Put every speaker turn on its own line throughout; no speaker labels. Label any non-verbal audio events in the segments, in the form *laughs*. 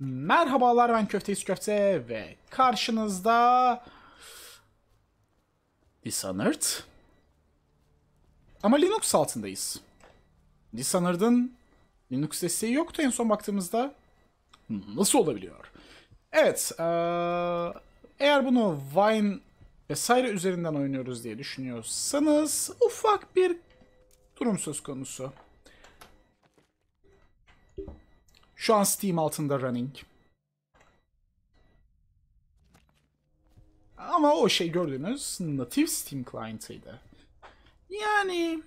Merhabalar ben Köfteyiz Köfte ve karşınızda Dishonored ama Linux altındayız. Dishonored'ın Linux desteği yoktu en son baktığımızda. Nasıl olabiliyor? Evet, eğer bunu Vine vesaire üzerinden oynuyoruz diye düşünüyorsanız ufak bir durum söz konusu. Şu an Steam altında running. Ama o şey gördüğünüz native Steam client'ıydı. Yani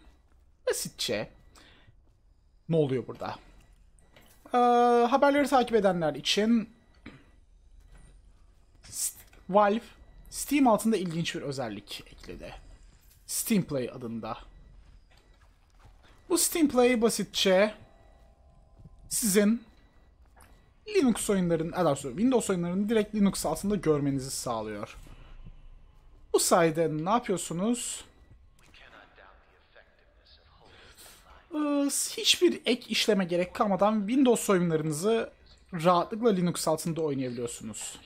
basitçe ne oluyor burada? Ee, haberleri takip edenler için Valve Steam altında ilginç bir özellik ekledi. Steam Play adında. Bu Steam Play basitçe sizin Linux oyunların, adamsız e, Windows oyunlarını direkt Linux altında görmenizi sağlıyor. Bu sayede ne yapıyorsunuz? Ee, hiçbir ek işleme gerek kalmadan Windows oyunlarınızı rahatlıkla Linux altında oynayabiliyorsunuz.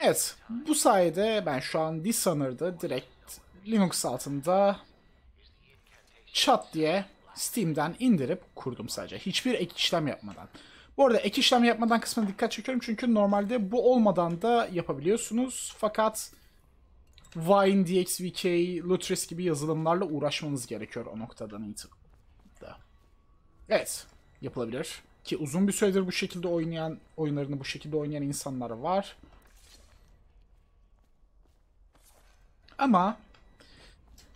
Evet, bu sayede ben şu an Dishonored'ı direkt Linux altında çat diye Steam'den indirip kurdum sadece. Hiçbir ek işlem yapmadan. Bu arada ek işlem yapmadan kısmına dikkat çekiyorum çünkü normalde bu olmadan da yapabiliyorsunuz. Fakat Wine, DXVK, Lutris gibi yazılımlarla uğraşmanız gerekiyor o noktadan itibaren. Evet, yapılabilir. Ki uzun bir süredir bu şekilde oynayan, oyunlarını bu şekilde oynayan insanlar var. Ama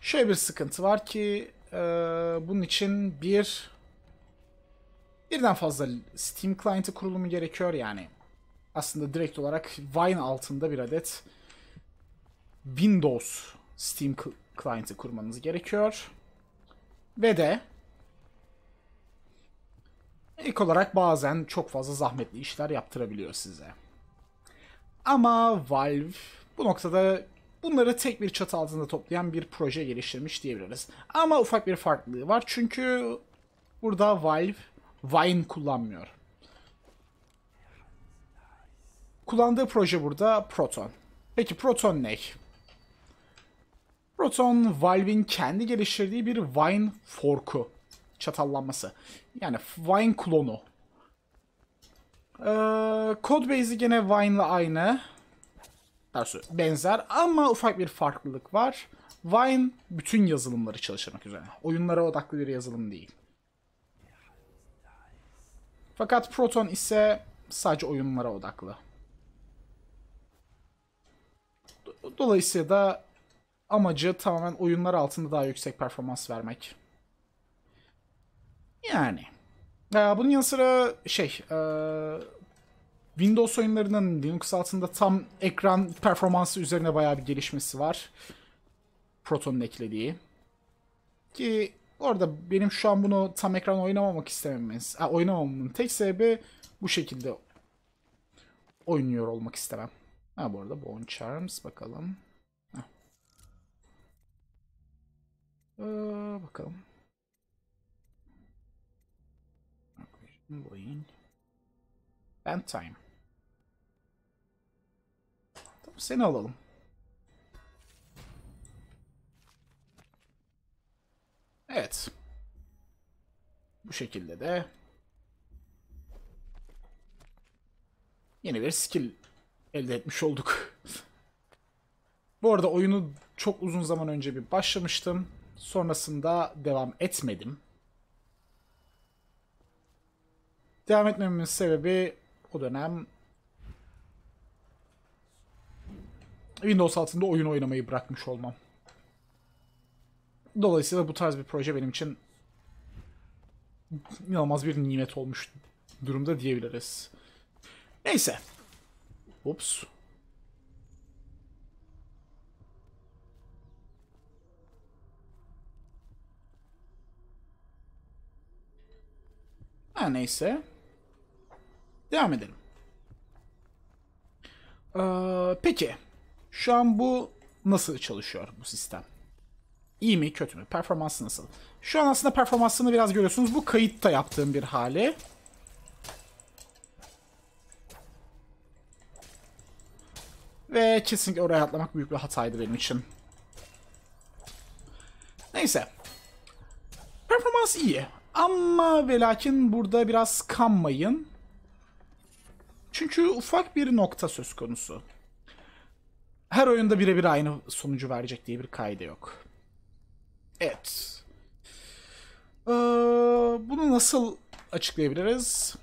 şöyle bir sıkıntı var ki ee, bunun için bir birden fazla Steam client'ı kurulumu gerekiyor yani. Aslında direkt olarak Wine altında bir adet Windows Steam client'ı kurmanız gerekiyor. Ve de ilk olarak bazen çok fazla zahmetli işler yaptırabiliyor size. Ama Valve bu noktada Bunları tek bir çatı altında toplayan bir proje geliştirmiş diyebiliriz. Ama ufak bir farklılığı var çünkü burada Valve Vine kullanmıyor. Kullandığı proje burada Proton. Peki Proton ne? Proton, Valve'in kendi geliştirdiği bir Vine forku. Çatallanması. Yani Vine klonu. Ee, Codebase'i gene Vine'la aynı. Daha şey. benzer ama ufak bir farklılık var. Vine bütün yazılımları çalışmak üzere. Oyunlara odaklı bir yazılım değil. Fakat Proton ise sadece oyunlara odaklı. Dolayısıyla da amacı tamamen oyunlar altında daha yüksek performans vermek. Yani. Bunun yanı sıra şey, Windows oyunlarının Linux altında tam ekran performansı üzerine bayağı bir gelişmesi var. Proton'un eklediği. Ki orada benim şu an bunu tam ekran oynamamak istememiz, ha, oynamamamın tek sebebi bu şekilde oynuyor olmak istemem. Ha bu arada Bone Charms bakalım. Ha. Ee, bakalım. Boyun. Band time. Seni alalım. Evet. Bu şekilde de yeni bir skill elde etmiş olduk. *laughs* Bu arada oyunu çok uzun zaman önce bir başlamıştım. Sonrasında devam etmedim. Devam etmemin sebebi o dönem Windows altında oyun oynamayı bırakmış olmam. Dolayısıyla bu tarz bir proje benim için inanılmaz bir nimet olmuş durumda diyebiliriz. Neyse. Ups. Ha neyse. Devam edelim. Ee, peki. Şu an bu nasıl çalışıyor bu sistem? İyi mi kötü mü? Performansı nasıl? Şu an aslında performansını biraz görüyorsunuz. Bu kayıtta yaptığım bir hali. Ve kesinlikle oraya atlamak büyük bir hataydı benim için. Neyse. Performans iyi. Ama ve lakin burada biraz kanmayın. Çünkü ufak bir nokta söz konusu her oyunda birebir aynı sonucu verecek diye bir kaydı yok. Evet. Ee, bunu nasıl açıklayabiliriz?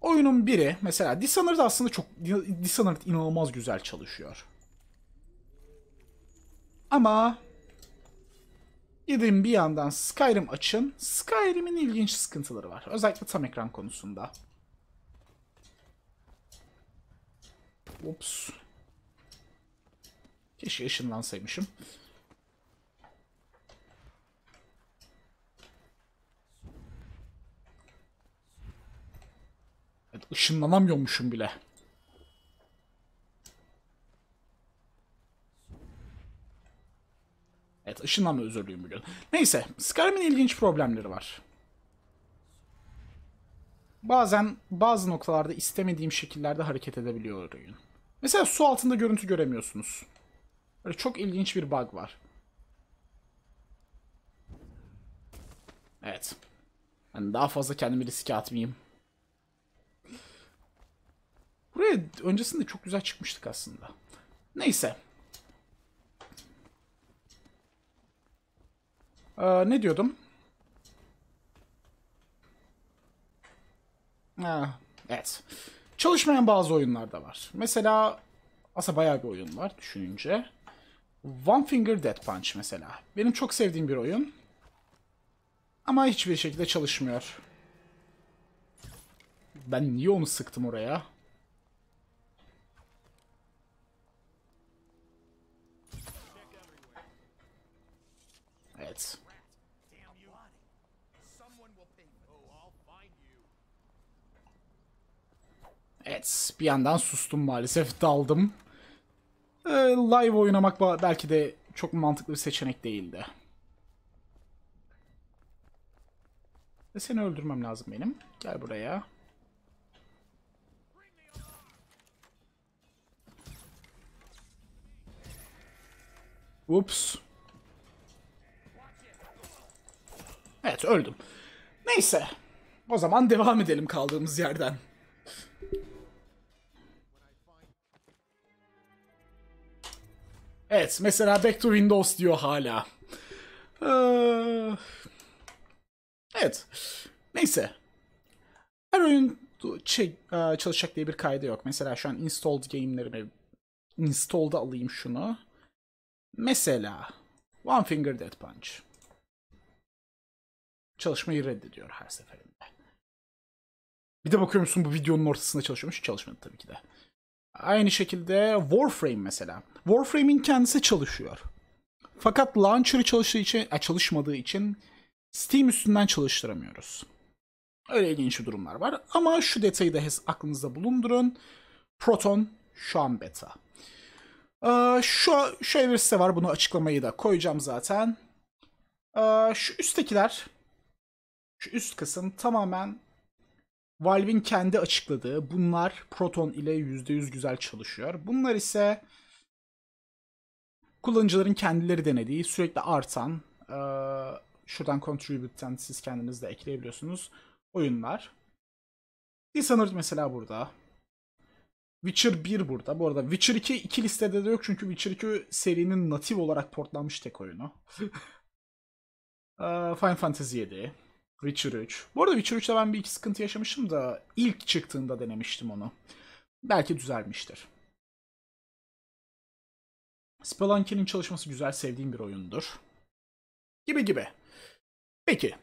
Oyunun biri mesela Dishonored aslında çok Dishonored inanılmaz güzel çalışıyor. Ama gidin bir yandan Skyrim açın. Skyrim'in ilginç sıkıntıları var. Özellikle tam ekran konusunda. Ups. Keşke ışınlansaymışım. Evet, ışınlanamıyormuşum bile. Evet ışınlanma özürlüğüm biliyorum. Neyse Skyrim'in ilginç problemleri var. Bazen bazı noktalarda istemediğim şekillerde hareket edebiliyor oyun. Mesela su altında görüntü göremiyorsunuz. Böyle çok ilginç bir bug var. Evet. Ben daha fazla kendimi riske atmayayım. Buraya öncesinde çok güzel çıkmıştık aslında. Neyse. Ee, ne diyordum? Ha, evet. Çalışmayan bazı oyunlar da var. Mesela aslında bayağı bir oyun var düşününce. One Finger Death Punch mesela. Benim çok sevdiğim bir oyun. Ama hiçbir şekilde çalışmıyor. Ben niye onu sıktım oraya? Evet. Evet, bir yandan sustum maalesef, daldım e, live oynamak belki de çok mantıklı bir seçenek değildi. Ve seni öldürmem lazım benim. Gel buraya. Ups. Evet öldüm. Neyse. O zaman devam edelim kaldığımız yerden. Evet mesela back to Windows diyor hala. Ee, evet. Neyse. Her oyun şey, çalışacak diye bir kaydı yok. Mesela şu an installed game'lerimi installed'a alayım şunu. Mesela One Finger Dead Punch. Çalışmayı reddediyor her seferinde. Bir de bakıyormuşsun bu videonun ortasında çalışıyormuş. Çalışmadı tabii ki de. Aynı şekilde Warframe mesela. Warframe'in kendisi çalışıyor. Fakat launcher'ı çalıştığı için, e, çalışmadığı için Steam üstünden çalıştıramıyoruz. Öyle ilginç bir durumlar var. Ama şu detayı da aklınızda bulundurun. Proton şu an beta. Ee, şu, şöyle bir site var. Bunu açıklamayı da koyacağım zaten. Ee, şu üsttekiler, şu üst kısım tamamen Valve'in kendi açıkladığı bunlar Proton ile %100 güzel çalışıyor. Bunlar ise kullanıcıların kendileri denediği sürekli artan e, şuradan contribute'den siz kendiniz de ekleyebiliyorsunuz oyunlar. Dishonored mesela burada. Witcher 1 burada. Bu arada Witcher 2 iki listede de yok çünkü Witcher 2 serinin natif olarak portlanmış tek oyunu. *laughs* Final Fantasy 7. Witcher 3. Bu arada Witcher 3'te ben bir iki sıkıntı yaşamıştım da ilk çıktığında denemiştim onu. Belki düzelmiştir. Spelunky'nin çalışması güzel sevdiğim bir oyundur. Gibi gibi. Peki.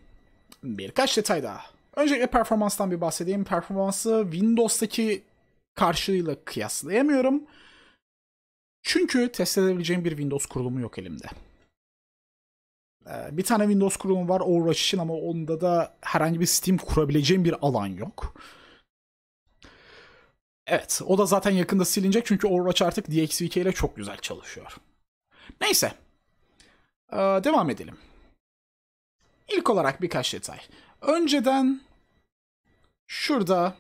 Birkaç detay daha. Öncelikle performanstan bir bahsedeyim. Performansı Windows'taki karşılığıyla kıyaslayamıyorum. Çünkü test edebileceğim bir Windows kurulumu yok elimde. Ee, bir tane Windows kurumu var Overwatch için ama onda da herhangi bir Steam kurabileceğim bir alan yok. Evet o da zaten yakında silinecek çünkü Overwatch artık DXVK ile çok güzel çalışıyor. Neyse. Ee, devam edelim. İlk olarak birkaç detay. Önceden şurada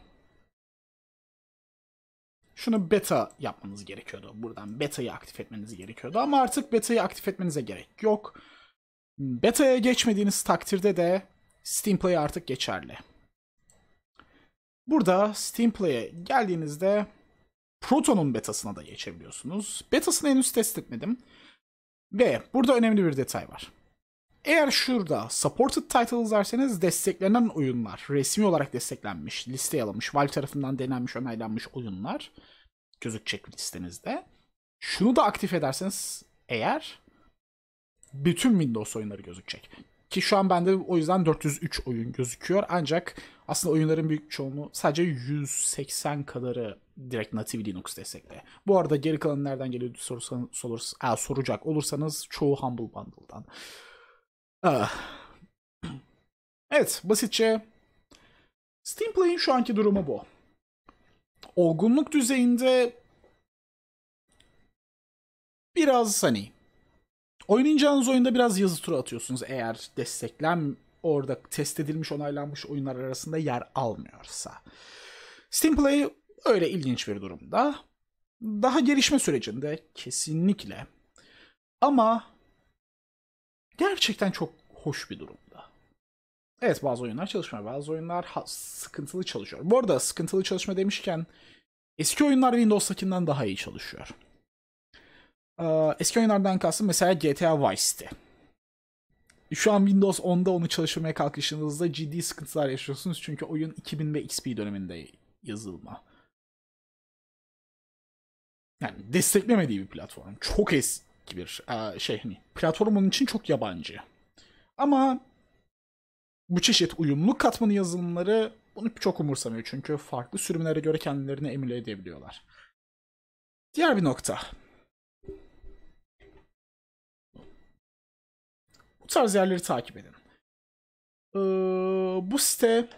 şunu beta yapmanız gerekiyordu. Buradan beta'yı aktif etmeniz gerekiyordu ama artık beta'yı aktif etmenize gerek yok. Beta'ya geçmediğiniz takdirde de Steam Play artık geçerli. Burada Steam Play'e geldiğinizde Proton'un betasına da geçebiliyorsunuz. Betasını henüz test etmedim. Ve burada önemli bir detay var. Eğer şurada supported titles derseniz desteklenen oyunlar, resmi olarak desteklenmiş, listeye alınmış, Valve tarafından denenmiş, onaylanmış oyunlar gözükecek listenizde. Şunu da aktif ederseniz eğer bütün Windows oyunları gözükecek. Ki şu an bende o yüzden 403 oyun gözüküyor. Ancak aslında oyunların büyük çoğunluğu sadece 180 kadarı direkt native Linux destekli. Bu arada geri kalan nereden geliyor sorursanız, sorursanız, e, soracak olursanız çoğu Humble Bundle'dan. Ah. *clears throat* Evet basitçe Steam Play'in şu anki durumu bu. Olgunluk düzeyinde biraz hani Oynayacağınız oyunda biraz yazı tura atıyorsunuz eğer desteklen orada test edilmiş onaylanmış oyunlar arasında yer almıyorsa. Steam Play öyle ilginç bir durumda. Daha gelişme sürecinde kesinlikle. Ama gerçekten çok hoş bir durumda. Evet bazı oyunlar çalışmıyor. Bazı oyunlar ha, sıkıntılı çalışıyor. Bu arada sıkıntılı çalışma demişken eski oyunlar Windows'takinden daha iyi çalışıyor. Ee, eski oyunlardan kastım mesela GTA Vice'ti. Şu an Windows 10'da onu çalışmaya kalkıştığınızda ciddi sıkıntılar yaşıyorsunuz. Çünkü oyun 2000 ve XP döneminde yazılma. Yani desteklemediği bir platform. Çok eski bir e, şey hani. Platform onun için çok yabancı. Ama bu çeşit uyumluluk katmanı yazılımları bunu çok umursamıyor çünkü farklı sürümlere göre kendilerini emüle edebiliyorlar. Diğer bir nokta. tarz yerleri takip edin. Ee, bu site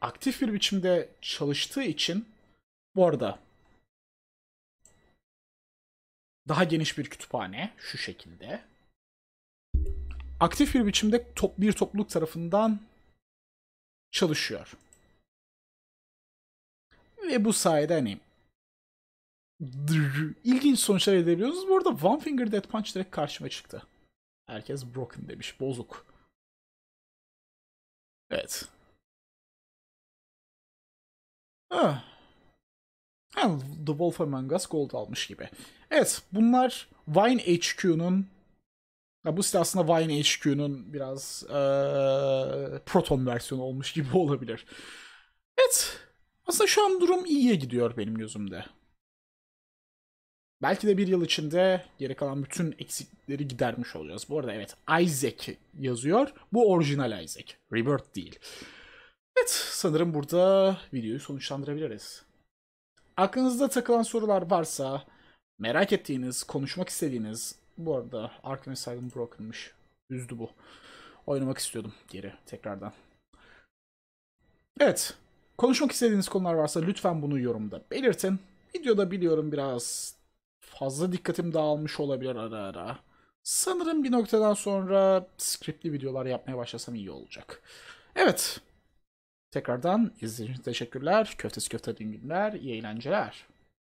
aktif bir biçimde çalıştığı için bu arada daha geniş bir kütüphane şu şekilde. Aktif bir biçimde top, bir topluluk tarafından çalışıyor. Ve bu sayede hani ilginç sonuçlar edebiliyorsunuz. Bu arada One Finger Dead Punch direkt karşıma çıktı. Herkes broken demiş. Bozuk. Evet. Ah. Ha, The Wolf Among Us Gold almış gibi. Evet bunlar Vine HQ'nun ya bu site aslında Vine HQ'nun biraz ee, Proton versiyonu olmuş gibi *laughs* olabilir. Evet. Aslında şu an durum iyiye gidiyor benim gözümde. Belki de bir yıl içinde geri kalan bütün eksikleri gidermiş olacağız. Bu arada evet Isaac yazıyor. Bu orijinal Isaac. Rebirth değil. Evet sanırım burada videoyu sonuçlandırabiliriz. Aklınızda takılan sorular varsa merak ettiğiniz, konuşmak istediğiniz bu arada Arkham Asylum Broken'mış. Üzdü bu. Oynamak istiyordum geri tekrardan. Evet. Konuşmak istediğiniz konular varsa lütfen bunu yorumda belirtin. Videoda biliyorum biraz fazla dikkatim dağılmış olabilir ara ara. Sanırım bir noktadan sonra skriptli videolar yapmaya başlasam iyi olacak. Evet. Tekrardan izlediğiniz teşekkürler. Köftesi köfte günler. İyi eğlenceler.